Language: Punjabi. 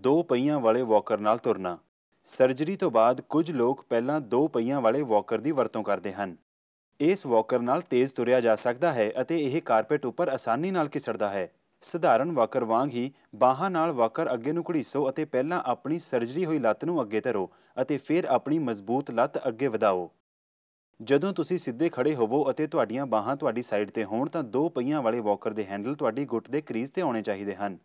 ਦੋ ਪਹੀਆਂ ਵਾਲੇ ਵਾਕਰ ਨਾਲ ਤੁਰਨਾ ਸਰਜਰੀ ਤੋਂ ਬਾਅਦ ਕੁਝ ਲੋਕ ਪਹਿਲਾਂ ਦੋ ਪਹੀਆਂ ਵਾਲੇ ਵਾਕਰ ਦੀ ਵਰਤੋਂ ਕਰਦੇ ਹਨ ਇਸ ਵਾਕਰ ਨਾਲ ਤੇਜ਼ ਤੁਰਿਆ ਜਾ ਸਕਦਾ ਹੈ ਅਤੇ ਇਹ ਕਾਰਪੇਟ ਉੱਪਰ ਆਸਾਨੀ ਨਾਲ ਕਿਸੜਦਾ ਹੈ ਸਧਾਰਨ ਵਾਕਰ ਵਾਂਗ ਹੀ ਬਾਹਾਂ ਨਾਲ ਵਾਕਰ ਅੱਗੇ ਨੂੰ ਘੜੀਸੋ ਅਤੇ ਪਹਿਲਾਂ ਆਪਣੀ ਸਰਜਰੀ ਹੋਈ ਲੱਤ ਨੂੰ ਅੱਗੇ ਧਰੋ ਅਤੇ ਫਿਰ ਆਪਣੀ ਮਜ਼ਬੂਤ ਲੱਤ ਅੱਗੇ ਵਧਾਓ ਜਦੋਂ ਤੁਸੀਂ ਸਿੱਧੇ ਖੜੇ ਹੋਵੋ ਅਤੇ ਤੁਹਾਡੀਆਂ ਬਾਹਾਂ ਤੁਹਾਡੀ ਸਾਈਡ ਤੇ ਹੋਣ ਤਾਂ ਦੋ ਪਹੀਆਂ ਵਾਲੇ ਵਾਕਰ ਦੇ ਹੈਂਡਲ ਤੁਹਾਡੀ ਗੁੱਟ ਦੇ ਕਰੀਜ਼ ਤੇ ਆਉਣੇ ਚਾਹੀਦੇ ਹਨ